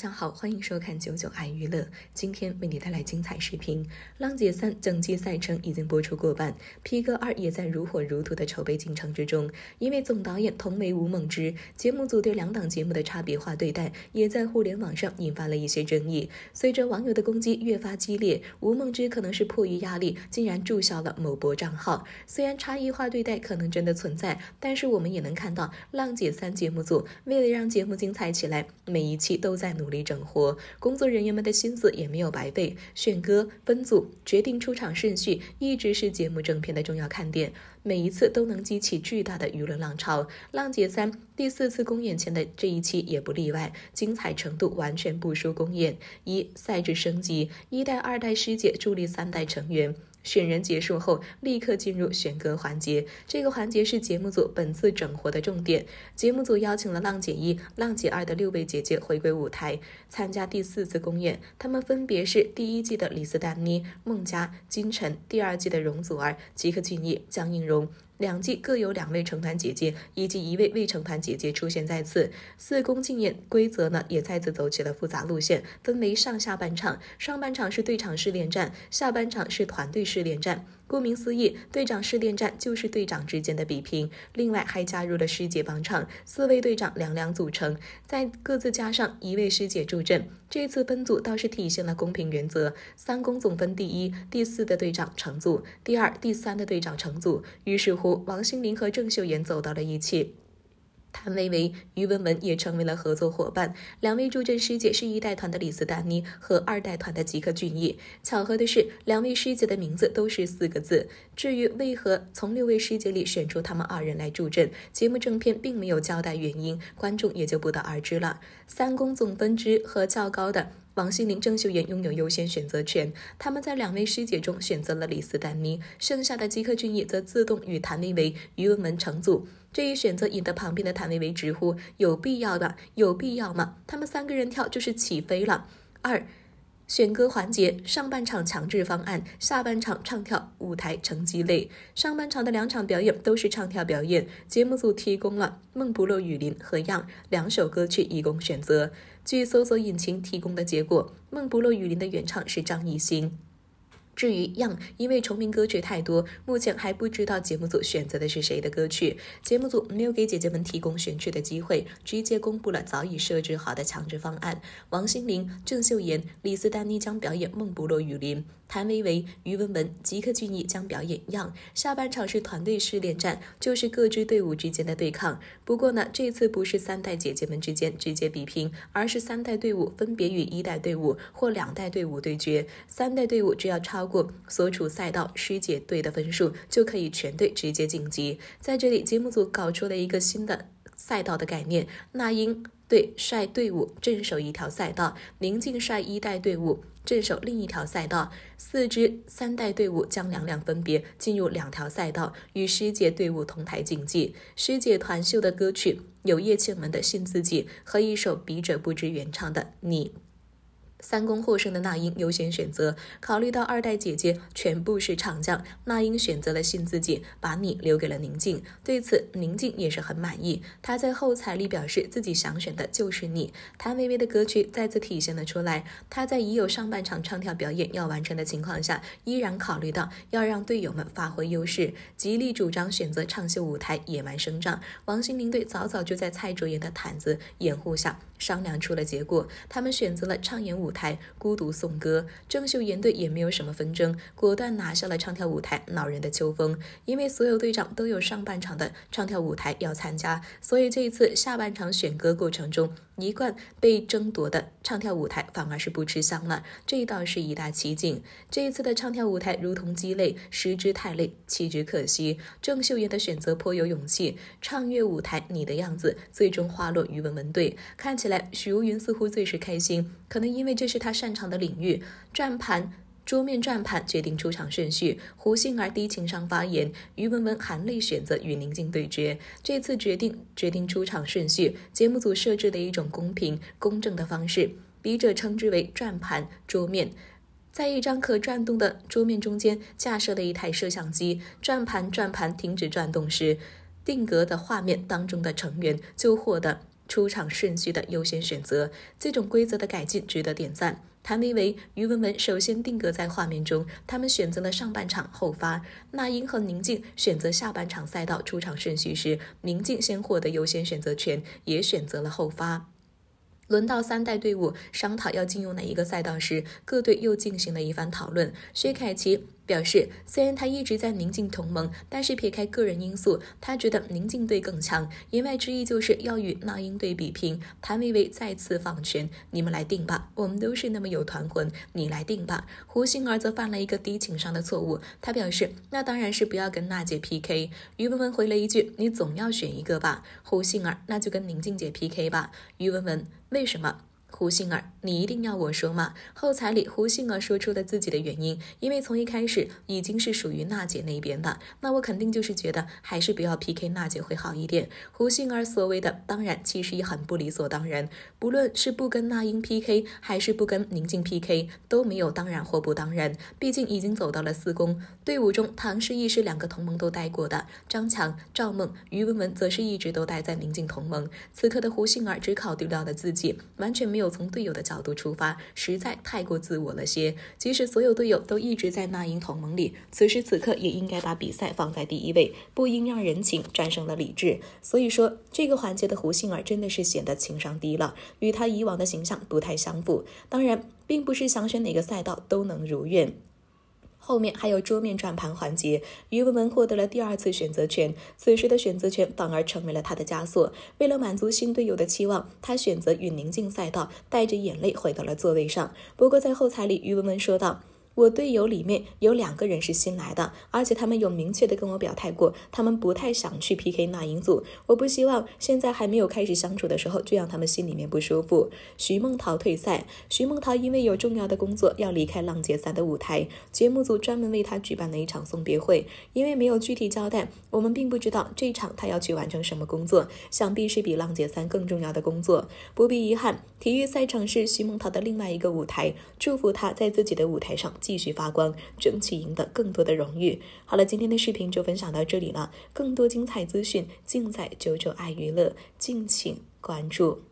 大家好，欢迎收看九九爱娱乐，今天为你带来精彩视频。浪姐三整季赛程已经播出过半，P 哥二也在如火如荼的筹备进程之中。因为总导演同为吴孟之，节目组对两档节目的差别化对待，也在互联网上引发了一些争议。随着网友的攻击越发激烈，吴孟之可能是迫于压力，竟然注销了某博账号。虽然差异化对待可能真的存在，但是我们也能看到，浪姐三节目组为了让节目精彩起来，每一期都在努。努力整活，工作人员们的心思也没有白费。选歌、分组、决定出场顺序，一直是节目正片的重要看点，每一次都能激起巨大的舆论浪潮。浪姐三第四次公演前的这一期也不例外，精彩程度完全不输公演。一赛制升级，一代、二代师姐助力三代成员。选人结束后，立刻进入选歌环节。这个环节是节目组本次整活的重点。节目组邀请了《浪姐一》《浪姐二》的六位姐姐回归舞台，参加第四次公演。她们分别是第一季的李斯丹妮、孟佳、金晨，第二季的容祖儿、吉克隽逸、江映蓉。两季各有两位成团姐姐以及一位未成团姐姐出现在此。四宫竞演规则呢，也再次走起了复杂路线，分为上下半场，上半场是对场式炼战，下半场是团队式炼战。顾名思义，队长试电战就是队长之间的比拼。另外还加入了师姐帮唱，四位队长两两组成，再各自加上一位师姐助阵。这次分组倒是体现了公平原则，三公总分第一、第四的队长成组，第二、第三的队长成组。于是乎，王心凌和郑秀妍走到了一起。谭维维、于文文也成为了合作伙伴。两位助阵师姐是一代团的李斯丹妮和二代团的吉克隽逸。巧合的是，两位师姐的名字都是四个字。至于为何从六位师姐里选出他们二人来助阵，节目正片并没有交代原因，观众也就不得而知了。三公总分支和较高的。王心凌、郑秀妍拥有优先选择权，他们在两位师姐中选择了李斯丹妮，剩下的吉克隽逸则自动与谭维维、于文文成组。这一选择引得旁边的谭维维直呼：“有必要的？有必要吗？他们三个人跳就是起飞了。”二选歌环节，上半场强制方案，下半场唱跳舞台成鸡肋。上半场的两场表演都是唱跳表演，节目组提供了《梦不落雨林》和《样》两首歌曲以供选择。据搜索引擎提供的结果，《梦不落雨林》的原唱是张艺兴。至于样，因为重名歌曲太多，目前还不知道节目组选择的是谁的歌曲。节目组没有给姐姐们提供选曲的机会，直接公布了早已设置好的强制方案。王心凌、郑秀妍、李斯丹妮将表演《梦不落雨林》。谭维维、于文文、吉克隽逸将表演样。下半场是团队试炼战，就是各支队伍之间的对抗。不过呢，这次不是三代姐姐们之间直接比拼，而是三代队伍分别与一代队伍或两代队伍对决。三代队伍只要超过所处赛道师姐队的分数，就可以全队直接晋级。在这里，节目组搞出了一个新的。赛道的概念，那英对率队伍镇守一条赛道，宁静率一代队伍镇守另一条赛道，四支三代队伍将两两分别进入两条赛道，与师姐队伍同台竞技。师姐团秀的歌曲有叶倩文的《信自己》和一首笔者不知原唱的《你》。三公获胜的那英优先选择，考虑到二代姐姐全部是唱将，那英选择了信自己，把你留给了宁静。对此，宁静也是很满意。她在后台里表示自己想选的就是你。谭维维的歌曲再次体现了出来，她在已有上半场唱跳表演要完成的情况下，依然考虑到要让队友们发挥优势，极力主张选择唱秀舞台野蛮生长。王心凌队早早就在蔡卓妍的毯子掩护下。商量出了结果，他们选择了唱演舞台，孤独颂歌。郑秀妍队也没有什么纷争，果断拿下了唱跳舞台。恼人的秋风，因为所有队长都有上半场的唱跳舞台要参加，所以这一次下半场选歌过程中。一贯被争夺的唱跳舞台反而是不吃香了，这倒是一大奇景。这一次的唱跳舞台如同鸡肋，失之太累，弃之可惜。郑秀妍的选择颇有勇气，唱乐舞台你的样子最终花落于文文队。看起来许茹芸似乎最是开心，可能因为这是她擅长的领域。转盘。桌面转盘决定出场顺序，胡杏儿低情商发言，于文文含泪选择与宁静对决。这次决定决定出场顺序，节目组设置的一种公平公正的方式，笔者称之为转盘桌面。在一张可转动的桌面中间架设了一台摄像机，转盘转盘停止转动时，定格的画面当中的成员就获得。出场顺序的优先选择，这种规则的改进值得点赞。谭维维、于文文首先定格在画面中，他们选择了上半场后发。那英和宁静选择下半场赛道出场顺序时，宁静先获得优先选择权，也选择了后发。轮到三代队伍商讨要进入哪一个赛道时，各队又进行了一番讨论。薛凯琪。表示，虽然他一直在宁静同盟，但是撇开个人因素，他觉得宁静队更强。言外之意就是要与那英队比拼。谭维维再次放权，你们来定吧。我们都是那么有团魂，你来定吧。胡杏儿则犯了一个低情商的错误，他表示，那当然是不要跟娜姐 PK。于文文回了一句，你总要选一个吧。胡杏儿，那就跟宁静姐 PK 吧。于文文，为什么？胡杏儿，你一定要我说吗？后台里，胡杏儿说出了自己的原因，因为从一开始已经是属于娜姐那边的，那我肯定就是觉得还是不要 PK 娜姐会好一点。胡杏儿所谓的当然，其实也很不理所当然，不论是不跟那英 PK，还是不跟宁静 PK，都没有当然或不当然，毕竟已经走到了四宫队伍中，唐诗逸是两个同盟都待过的，张强、赵梦、于文文则是一直都待在宁静同盟，此刻的胡杏儿只考虑到了自己，完全没。没有从队友的角度出发，实在太过自我了些。即使所有队友都一直在那英同盟里，此时此刻也应该把比赛放在第一位，不应让人情战胜了理智。所以说，这个环节的胡杏儿真的是显得情商低了，与他以往的形象不太相符。当然，并不是想选哪个赛道都能如愿。后面还有桌面转盘环节，于文文获得了第二次选择权。此时的选择权反而成为了他的枷锁。为了满足新队友的期望，他选择与宁静赛道，带着眼泪回到了座位上。不过在后台里，于文文说道。我队友里面有两个人是新来的，而且他们有明确的跟我表态过，他们不太想去 PK 那英组。我不希望现在还没有开始相处的时候就让他们心里面不舒服。徐梦桃退赛，徐梦桃因为有重要的工作要离开浪姐三的舞台，节目组专门为她举办了一场送别会。因为没有具体交代，我们并不知道这场他要去完成什么工作，想必是比浪姐三更重要的工作。不必遗憾，体育赛场是徐梦桃的另外一个舞台，祝福她在自己的舞台上。继续发光，争取赢得更多的荣誉。好了，今天的视频就分享到这里了，更多精彩资讯尽在九九爱娱乐，敬请关注。